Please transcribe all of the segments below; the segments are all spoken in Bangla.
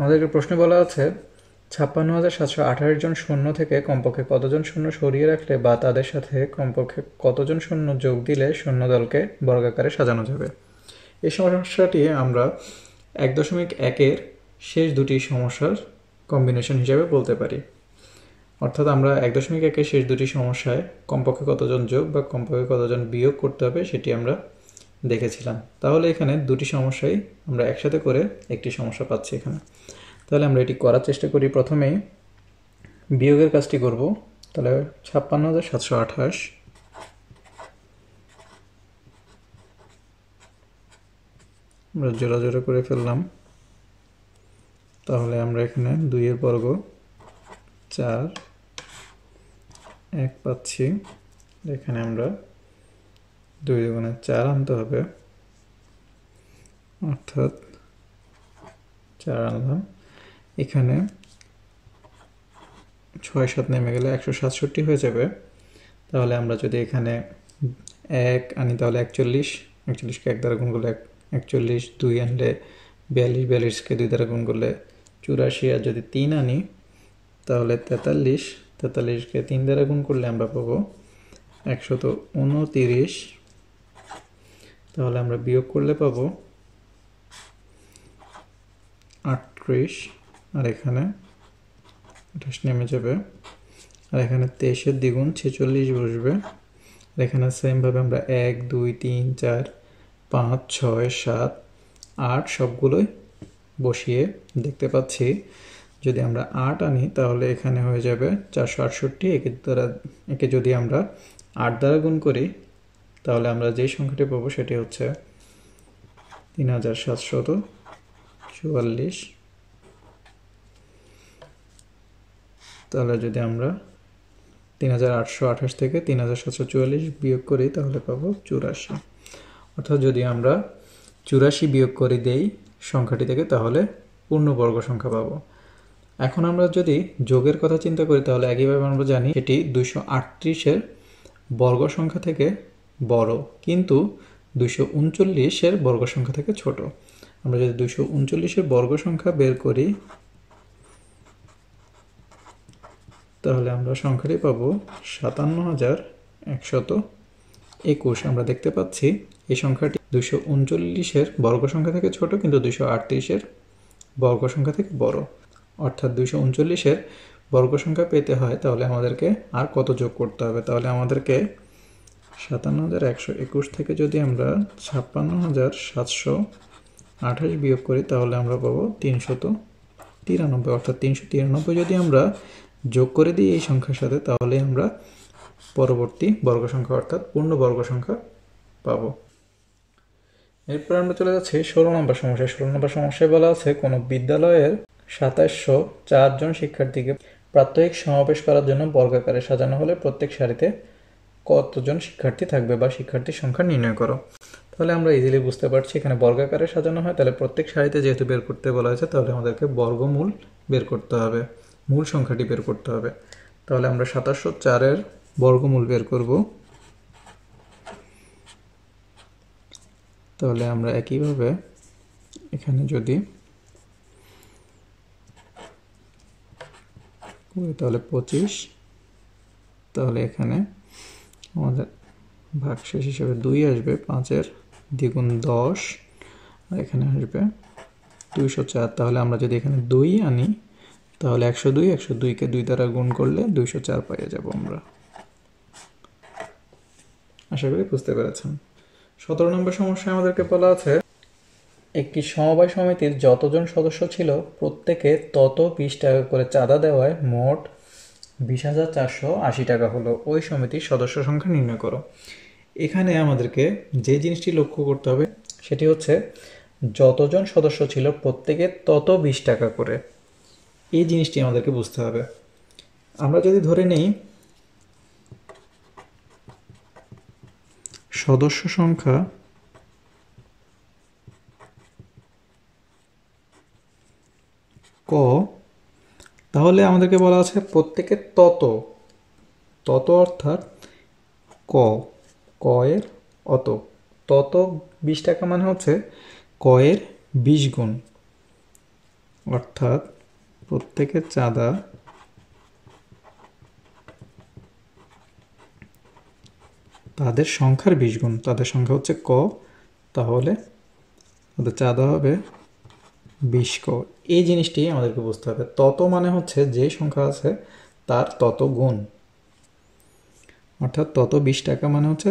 আমাদেরকে প্রশ্নে বলা আছে ছাপ্পান্ন হাজার সাতশো আঠাশ জন শূন্য থেকে কমপক্ষে কতজন শূন্য সরিয়ে রাখলে বা তাদের সাথে কমপক্ষে কতজন শূন্য যোগ দিলে শূন্য দলকে বর্গাকারে সাজানো যাবে এই সমস্যাটি আমরা এক দশমিক একের শেষ দুটি সমস্যার কম্বিনেশন হিসাবে বলতে পারি অর্থাৎ আমরা এক দশমিক একের শেষ দুটি সমস্যায় কমপক্ষে কতজন যোগ বা কমপক্ষে কতজন বিয়োগ করতে হবে সেটি আমরা দেখেছিলাম তাহলে এখানে দুটি সমস্যাই আমরা একসাথে করে একটি সমস্যা পাচ্ছি এখানে তাহলে আমরা এটি করার চেষ্টা করি প্রথমেই বিয়োগের কাজটি করব তাহলে ছাপ্পান্ন হাজার সাতশো আঠাশ আমরা জোড়া জোড়া করে ফেললাম তাহলে আমরা এখানে দুইয়ের বর্গ চার এক পাচ্ছি এখানে আমরা দুই দুগুণে চার আনতে হবে অর্থাৎ চার আনলাম এখানে ছয় সাত নেমে গেলে একশো সাতষট্টি হয়ে যাবে তাহলে আমরা যদি এখানে এক আনি তাহলে একচল্লিশ একচল্লিশকে এক দ্বারা গুণ করলে একচল্লিশ দুই আনলে বিয়াল্লিশ বিয়াল্লিশকে দুই দ্বারা গুণ করলে চুরাশি আর যদি তিন আনি তাহলে তেতাল্লিশ তেতাল্লিশকে তিন দ্বারা গুণ করলে আমরা পাবো একশত উনতিরিশ তাহলে আমরা বিয়োগ করলে পাব আটত্রিশ আর এখানে আঠাশ নেমে যাবে আর এখানে তেইশের দ্বিগুণ ছেচল্লিশ বসবে আর এখানে সেমভাবে আমরা এক দুই তিন চার পাঁচ ছয় সাত আট সবগুলোই বসিয়ে দেখতে পাচ্ছি যদি আমরা আট আনি তাহলে এখানে হয়ে যাবে চারশো আটষট্টি একে দ্বারা একে যদি আমরা আট দ্বারা গুণ করি তাহলে আমরা যেই সংখ্যাটি পাবো সেটি হচ্ছে তিন হাজার সাতশত চুয়াল্লিশ তাহলে যদি আমরা তিন হাজার আটশো আঠাশ থেকে তিন হাজার সাতশো চুয়াল্লিশ বিয়োগ করি তাহলে পাবো চুরাশি অর্থাৎ যদি আমরা চুরাশি বিয়োগ করে দেই সংখ্যাটি থেকে তাহলে পূর্ণবর্গ সংখ্যা পাবো এখন আমরা যদি যোগের কথা চিন্তা করি তাহলে একইভাবে আমরা জানি এটি দুশো আটত্রিশের বর্গ সংখ্যা থেকে বড় কিন্তু দুশো উনচল্লিশের বর্গ সংখ্যা থেকে ছোট আমরা যদি দুশো উনচল্লিশের বর্গ সংখ্যা বের করি তাহলে আমরা সংখ্যাটি পাবো সাতান্ন হাজার একশত একুশ আমরা দেখতে পাচ্ছি এই সংখ্যাটি দুশো উনচল্লিশের বর্গ সংখ্যা থেকে ছোট কিন্তু দুশো আটত্রিশের বর্গ সংখ্যা থেকে বড় অর্থাৎ দুশো উনচল্লিশের বর্গ সংখ্যা পেতে হয় তাহলে আমাদেরকে আর কত যোগ করতে হবে তাহলে আমাদেরকে সাতান্ন হাজার একশো একুশ থেকে যদি আমরা ছাপ্পান্ন হাজার সাতশো আঠাশ বিয়োগ করি তাহলে আমরা পাবো তিনশত তিরানব্বই অর্থাৎ তিনশো তিরানব্বই যদি আমরা যোগ করে দিই এই সংখ্যার সাথে তাহলে আমরা পরবর্তী বর্গ সংখ্যা অর্থাৎ পূর্ণ বর্গ সংখ্যা পাব এরপর আমরা চলে যাচ্ছি ষোলো নম্বর সমস্যা ষোলো নম্বর সমস্যায় বলা আছে কোনো বিদ্যালয়ের সাতাশশো চারজন শিক্ষার্থীকে প্রাত্যহিক সমাবেশ করার জন্য বর্গাকারে সাজানো হলে প্রত্যেক সারিতে কতজন শিক্ষার্থী থাকবে বা শিক্ষার্থীর সংখ্যা নির্ণয় করো তাহলে আমরা ইজিলি বুঝতে পারছি এখানে বর্গাকারে সাজানো হয় তাহলে প্রত্যেক সারিতে যেহেতু বের করতে বলা হয়েছে তাহলে আমাদেরকে বর্গমূল বের করতে হবে মূল সংখ্যাটি বের করতে হবে তাহলে আমরা সাতাশশো চারের বর্গমূল বের করব তাহলে আমরা একইভাবে এখানে যদি তাহলে পঁচিশ তাহলে এখানে আমাদের ভাগশেষ হিসেবে দুই আসবে পাঁচের দ্বিগুণ দশ আর এখানে আসবে দুইশো চার তাহলে আমরা যদি এখানে দুই আনি তাহলে একশো দুই একশো দুইকে দুই দ্বারা গুণ করলে দুইশো চার পাইয়ে যাব আমরা আশা করি বুঝতে পেরেছেন সতেরো নম্বর সমস্যায় আমাদেরকে বলা আছে একটি সমবায় সমিতির যতজন সদস্য ছিল প্রত্যেকে তত বিশ টাকা করে চাঁদা দেওয়ায় মোট বিশ হাজার চারশো আশি টাকা হলো ওই সমিতির সদস্য সংখ্যা নির্ণয় করো এখানে আমাদেরকে যে জিনিসটি লক্ষ্য করতে হবে সেটি হচ্ছে যতজন সদস্য ছিল প্রত্যেকে তত বিশ টাকা করে এই জিনিসটি আমাদেরকে বুঝতে হবে আমরা যদি ধরে নেই সদস্য সংখ্যা ক তাহলে আমাদেরকে বলা আছে প্রত্যেকে তত তত অর্থাৎ ক ক এর অত তত বিশ টাকা মানে হচ্ছে ক এর বিশ গুণ অর্থাৎ প্রত্যেকের চাঁদা তাদের সংখ্যার বিশ গুণ তাদের সংখ্যা হচ্ছে ক তাহলে তাদের চাঁদা হবে বিস্কর এই জিনিসটি আমাদেরকে বুঝতে হবে তত মানে হচ্ছে যে সংখ্যা আছে তার তত গুণ অর্থাৎ তত বিশ টাকা মানে হচ্ছে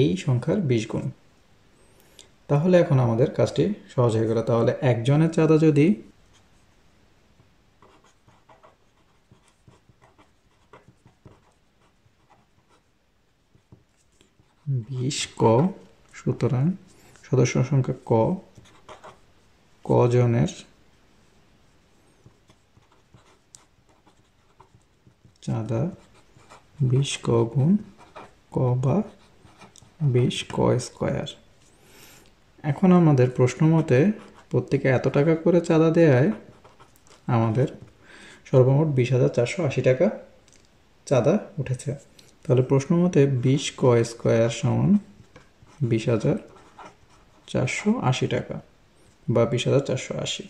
এই সংখ্যার বিশ গুণ তাহলে এখন আমাদের কাজটি সহজ হয়ে গেল তাহলে একজনের চাঁদা যদি বিশ ক সুতরাং সদস্য সংখ্যা ক কজনের চাঁদা বিশ ক গুণ ক বা বিশ ক স্কয়ার এখন আমাদের প্রশ্ন মতে প্রত্যেকে এত টাকা করে চাঁদা দেয় আমাদের সর্বমোট বিশ হাজার চারশো আশি টাকা চাঁদা উঠেছে তাহলে প্রশ্ন মতে বিশ ক স্কয়ার সমান বিশ হাজার চারশো আশি টাকা বা বিশ হাজার চারশো আশি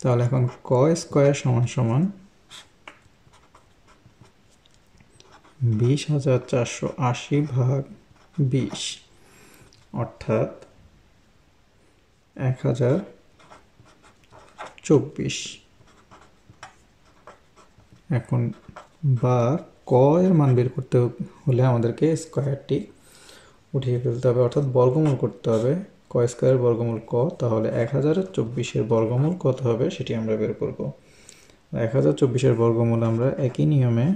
তাহলে এখন ক স্কোয়ার সমান সমান বিশ হাজার চারশো আশি ভাগ বিশ অর্থাৎ এক হাজার চব্বিশ এখন বা ক এর মান বের করতে হলে আমাদেরকে স্কোয়ারটি উঠিয়ে ফেলতে হবে অর্থাৎ বর্গমূল করতে হবে ক স্কোয়ারের বর্গমূল ক তাহলে এক হাজারের চব্বিশের বর্গমূল কত হবে সেটি আমরা বের করব এক হাজার চব্বিশের বর্গমূল আমরা একই নিয়মে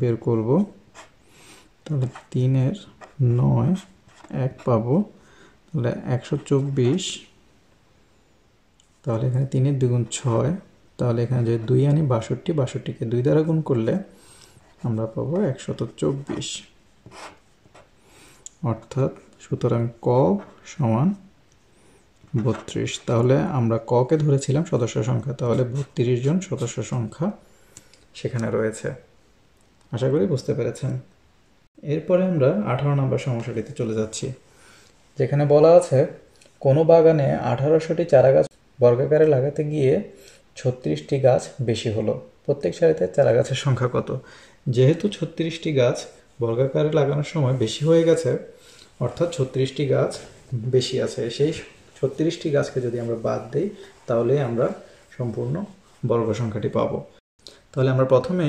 বের করব তাহলে তিনের নয় এক পাব তাহলে একশো চব্বিশ তাহলে এখানে তিনের দুগুণ ছয় তাহলে এখানে যে দুই আনি বাষট্টি বাষট্টিকে দুই দ্বারা গুণ করলে আমরা পাবো একশত চব্বিশ অর্থাৎ সুতরাং ক সমান বত্রিশ তাহলে আমরা ককে ধরেছিলাম সদস্য সংখ্যা তাহলে বত্রিশ জন সদস্য সংখ্যা সেখানে রয়েছে আশা করি বুঝতে পেরেছেন এরপরে আমরা আঠারো নম্বর সমস্যাটিতে চলে যাচ্ছি যেখানে বলা আছে কোনো বাগানে আঠারোশোটি চারাগাছ বর্গাকারে লাগাতে গিয়ে ছত্রিশটি গাছ বেশি হলো প্রত্যেক সারিতে চারাগাছের সংখ্যা কত যেহেতু ছত্রিশটি গাছ বর্গাকারে লাগানোর সময় বেশি হয়ে গেছে অর্থাৎ ছত্রিশটি গাছ বেশি আছে সেই ছত্রিশটি গাছকে যদি আমরা বাদ দিই তাহলে আমরা সম্পূর্ণ বর্গ সংখ্যাটি পাবো তাহলে আমরা প্রথমে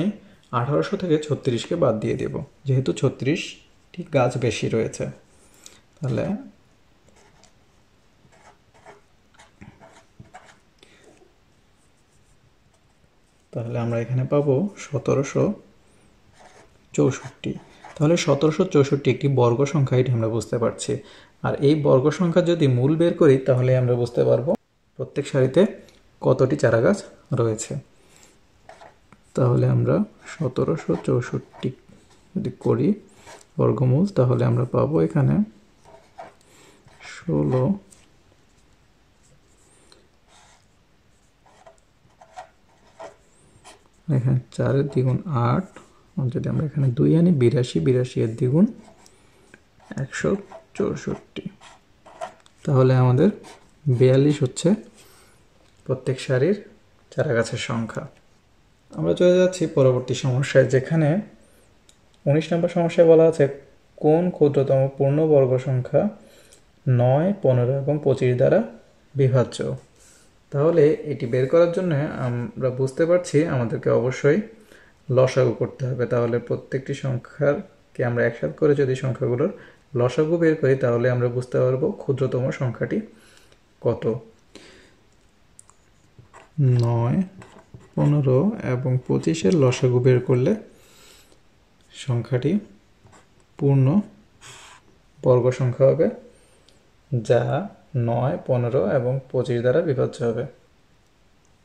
আঠারোশো থেকে ছত্রিশকে বাদ দিয়ে দেব যেহেতু ছত্রিশটি গাছ বেশি রয়েছে তাহলে তাহলে আমরা এখানে পাবো সতেরোশো চৌষট্টি তাহলে সতেরোশো চৌষট্টি একটি বর্গ সংখ্যা এটি আমরা বুঝতে পারছি আর এই বর্গ সংখ্যা যদি মূল বের করি তাহলে আমরা বুঝতে পারবো প্রত্যেক সারিতে কতটি চারাগাছ রয়েছে তাহলে আমরা সতেরোশো চৌষট্টি যদি করি বর্গমূল তাহলে আমরা পাবো এখানে ষোলো এখানে চারের দ্বিগুণ আট যদি আমরা এখানে দুই আনি বিরাশি বিরাশি এর দ্বিগুণ একশো চৌষট্টি তাহলে আমাদের বিয়াল্লিশ হচ্ছে প্রত্যেক সারির চারা গাছের সংখ্যা আমরা চলে যাচ্ছি পরবর্তী সমস্যায় যেখানে উনিশ নম্বর সমস্যায় বলা আছে কোন ক্ষুদ্রতম পূর্ণবর্গ সংখ্যা নয় পনেরো এবং পঁচিশ দ্বারা বিভাজ্য তাহলে এটি বের করার জন্য আমরা বুঝতে পারছি আমাদেরকে অবশ্যই লসাগু করতে হবে তাহলে প্রত্যেকটি সংখ্যাকে আমরা একসাথ করে যদি সংখ্যাগুলোর লসাগু বের করি তাহলে আমরা বুঝতে পারবো ক্ষুদ্রতম সংখ্যাটি কত নয় পনেরো এবং পঁচিশের লসাগু বের করলে সংখ্যাটি পূর্ণ বর্গ সংখ্যা হবে যা নয় পনেরো এবং পঁচিশ দ্বারা বিভাজ্য হবে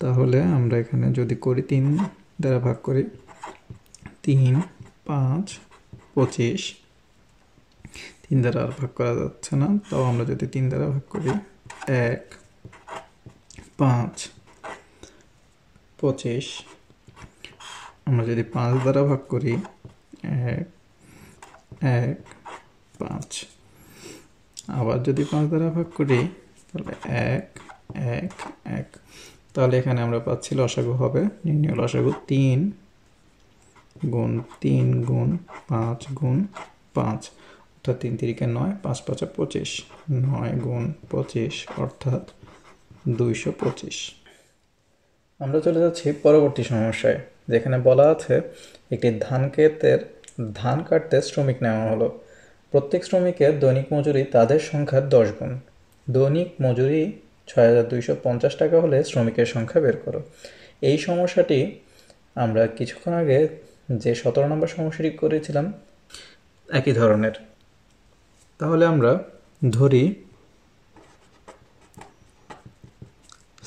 তাহলে আমরা এখানে যদি করি তিন দ্বারা ভাগ করি তিন পাঁচ পঁচিশ তিন দ্বারা আর ভাগ করা যাচ্ছে না তাও আমরা যদি তিন দ্বারা ভাগ করি এক পাঁচ পঁচিশ আমরা যদি পাঁচ দ্বারা ভাগ করি এক এক পাঁচ আবার যদি পাঁচ দ্বারা ভাগ করি তাহলে এক এক এক তাহলে এখানে আমরা পাচ্ছি লসাগু হবে নির্ণয় লসাগু তিন গুণ তিন গুণ পাঁচ গুণ পাঁচ অর্থাৎ তিন তিরিকে নয় পাঁচ পাঁচে পঁচিশ নয় গুণ পঁচিশ অর্থাৎ দুইশো পঁচিশ আমরা চলে যাচ্ছি পরবর্তী সমস্যায় যেখানে বলা আছে একটি ধান ক্ষেতের ধান কাটতে শ্রমিক নেওয়া হলো প্রত্যেক শ্রমিকের দৈনিক মজুরি তাদের সংখ্যার দশ গুণ দৈনিক মজুরি ছয় হাজার দুইশো পঞ্চাশ টাকা হলে শ্রমিকের সংখ্যা বের করো এই সমস্যাটি আমরা কিছুক্ষণ আগে যে সতেরো নম্বর সমস্যাটি করেছিলাম একই ধরনের তাহলে আমরা ধরি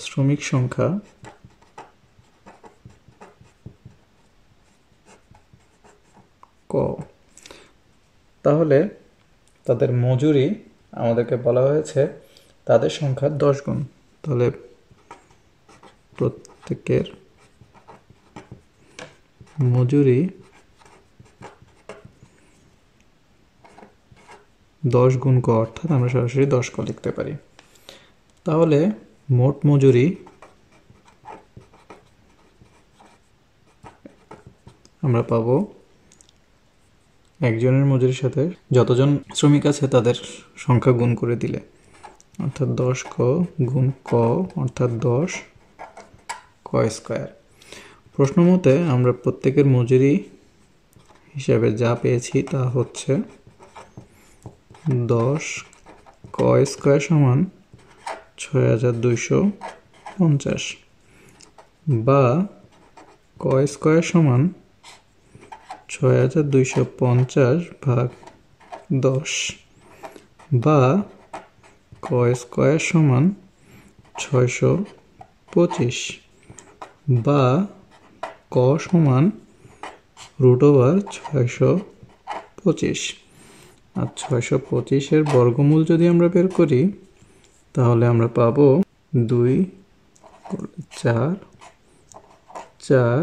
শ্রমিক সংখ্যা ক তাহলে তাদের মজুরি আমাদেরকে বলা হয়েছে তাদের সংখ্যা দশ গুণ তাহলে প্রত্যেকের মজুরি দশ গুণ ক অর্থাৎ আমরা সরাসরি দশ ক লিখতে পারি তাহলে মোট মজুরি আমরা পাব একজনের মজুরির সাথে যতজন শ্রমিক আছে তাদের সংখ্যা গুণ করে দিলে অর্থাৎ দশ ক গুণ ক অর্থাৎ দশ ক স্কোয়ার প্রশ্ন মতে আমরা প্রত্যেকের মজুরি হিসাবে যা পেয়েছি তা হচ্ছে দশ ক স্কোয়ার সমান ছয় হাজার দুইশো পঞ্চাশ বা ক স্কোয়ার সমান ছয় হাজার দুইশো পঞ্চাশ ভাগ দশ বা ক স্কোয়ার সমান ছয়শো পঁচিশ বা ক সমান রুট ওভার ছয়শো পঁচিশ আর ছয়শো পঁচিশের বর্গমূল যদি আমরা বের করি তাহলে আমরা পাব দুই চার চার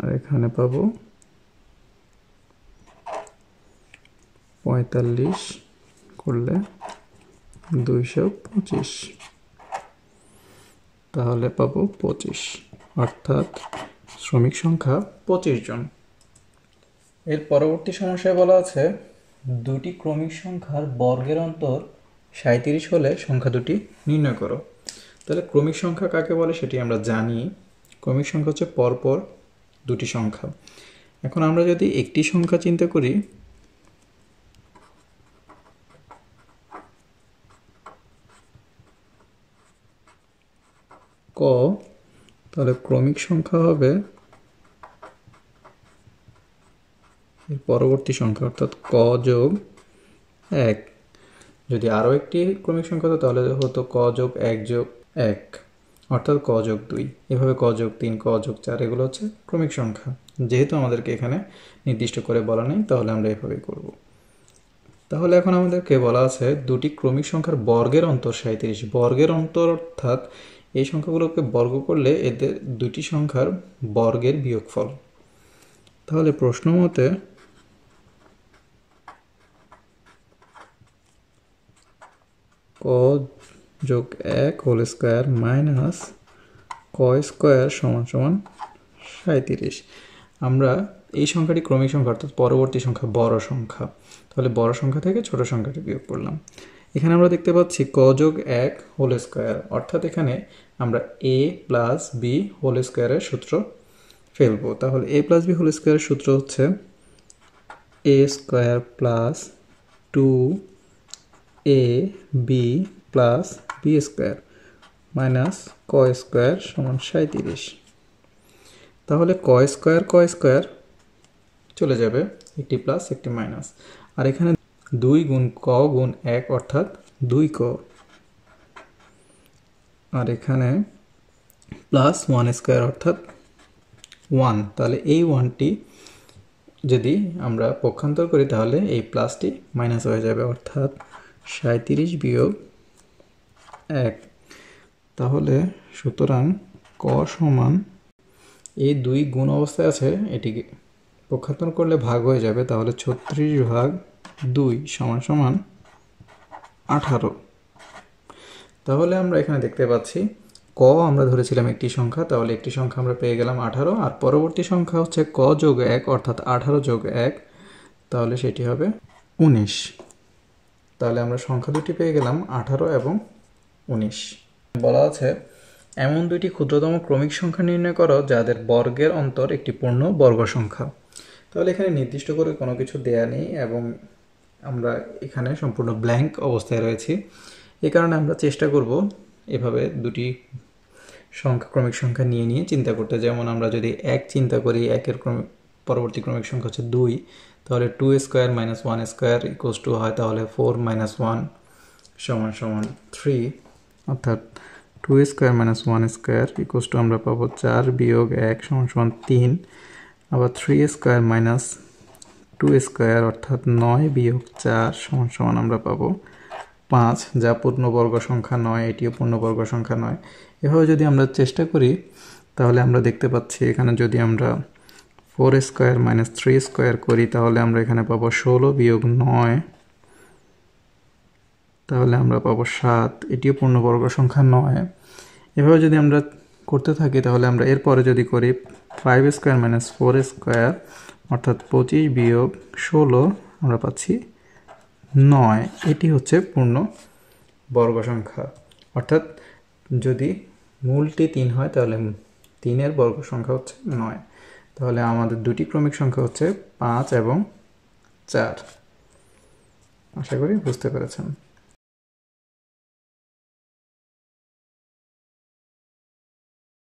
আর এখানে পাবো পঁয়তাল্লিশ করলে দুইশো পঁচিশ তাহলে পাবো পঁচিশ অর্থাৎ শ্রমিক সংখ্যা পঁচিশ জন এর পরবর্তী সমস্যায় বলা আছে দুটি ক্রমিক সংখ্যার বর্গের অন্তর সাঁত্রিশ হলে সংখ্যা দুটি নির্ণয় করো তাহলে ক্রমিক সংখ্যা কাকে বলে সেটি আমরা জানি ক্রমিক সংখ্যা হচ্ছে পরপর দুটি সংখ্যা এখন আমরা যদি একটি সংখ্যা চিন্তা করি ক তাহলে ক্রমিক সংখ্যা হবে এর পরবর্তী সংখ্যা অর্থাৎ ক যোগ এক যদি আরও একটি ক্রমিক সংখ্যা হতো তাহলে হতো ক যোগ এক যোগ এক অর্থাৎ ক যোগ দুই এভাবে ক যোগ তিন ক যোগ চার এগুলো হচ্ছে ক্রমিক সংখ্যা যেহেতু আমাদেরকে এখানে নির্দিষ্ট করে বলা নেই তাহলে আমরা এভাবেই করব তাহলে এখন আমাদেরকে বলা আছে দুটি ক্রমিক সংখ্যার বর্গের অন্তর সাঁত্রিশ বর্গের অন্তর অর্থাৎ এই সংখ্যাগুলোকে বর্গ করলে এদের দুটি সংখ্যার বর্গের বিয়োগফল তাহলে প্রশ্ন মতে ক যোগ এক হোল স্কোয়ার মাইনাস ক স্কোয়ার সমান সমান সাঁত্রিশ আমরা এই সংখ্যাটি ক্রমিক সংখ্যা অর্থাৎ পরবর্তী সংখ্যা বড় সংখ্যা তাহলে বড় সংখ্যা থেকে ছোট সংখ্যাটি বিয়োগ করলাম এখানে আমরা দেখতে পাচ্ছি ক যোগ এক হোল স্কোয়ার অর্থাৎ এখানে আমরা এ প্লাস বি হোল স্কোয়ারের সূত্র ফেলবো তাহলে এ প্লাস বি হোল স্কোয়ারের সূত্র হচ্ছে a square plus two a b plus b square minus ক স্কোয়ার সমান সাঁত্রিশ তাহলে ক স্কোয়ার ক স্কোয়ার চলে যাবে একটি প্লাস একটি মাইনাস আর এখানে দুই গুণ ক গুণ এক অর্থাৎ দুই ক আর এখানে প্লাস ওয়ান স্কোয়ার অর্থাৎ ওয়ান তাহলে এই ওয়ানটি যদি আমরা পক্ষান্তর করি তাহলে এই প্লাসটি মাইনাস হয়ে যাবে অর্থাৎ সাঁত্রিশ বিয়োগ এক তাহলে সুতরাং ক সমান এই দুই গুণ অবস্থায় আছে এটিকে পক্ষান্তর করলে ভাগ হয়ে যাবে তাহলে ছত্রিশ ভাগ দুই সমান সমান আঠারো তাহলে আমরা এখানে দেখতে পাচ্ছি ক আমরা ধরেছিলাম একটি সংখ্যা তাহলে একটি সংখ্যা আমরা পেয়ে গেলাম আঠারো আর পরবর্তী সংখ্যা হচ্ছে ক যোগ এক অর্থাৎ আঠারো যোগ এক তাহলে সেটি হবে উনিশ তাহলে আমরা সংখ্যা দুটি পেয়ে গেলাম আঠারো এবং উনিশ বলা আছে এমন দুইটি ক্ষুদ্রতম ক্রমিক সংখ্যা নির্ণয় করো যাদের বর্গের অন্তর একটি পূর্ণ বর্গ সংখ্যা তাহলে এখানে নির্দিষ্ট করে কোনো কিছু দেয়া নেই এবং আমরা এখানে সম্পূর্ণ ব্ল্যাঙ্ক অবস্থায় রয়েছি এ কারণে আমরা চেষ্টা করব এভাবে দুটি সংখ্যা ক্রমিক সংখ্যা নিয়ে নিয়ে চিন্তা করতে যেমন আমরা যদি এক চিন্তা করি একের ক্রমিক পরবর্তী ক্রমিক সংখ্যা হচ্ছে দুই তাহলে two square minus one square equals to হয় তাহলে ফোর মাইনাস ওয়ান সমান সমান থ্রি অর্থাৎ two square minus one square equals to আমরা পাবো চার বিয়োগ এক সমান সমান তিন আবার three square minus two square অর্থাৎ নয় বিয়োগ চার সমান সমান আমরা পাবো পাঁচ যা পূর্ণবর্গ সংখ্যা নয় এটিও পূর্ণবর্গ সংখ্যা নয় এভাবে যদি আমরা চেষ্টা করি তাহলে আমরা দেখতে পাচ্ছি এখানে যদি আমরা four square minus three square করি তাহলে আমরা এখানে পাবো ষোলো বিয়োগ নয় তাহলে আমরা পাবো সাত এটিও পূর্ণবর্গ সংখ্যা নয় এভাবে যদি আমরা করতে থাকি তাহলে আমরা এরপরে যদি করি five square minus four square অর্থাৎ পঁচিশ বিয়োগ ষোলো আমরা পাচ্ছি নয় এটি হচ্ছে পূর্ণ বর্গ সংখ্যা অর্থাৎ যদি মূলটি তিন হয় তাহলে তিনের বর্গ সংখ্যা হচ্ছে নয় তাহলে আমাদের দুটি ক্রমিক সংখ্যা হচ্ছে পাঁচ এবং চার আশা করি বুঝতে পেরেছেন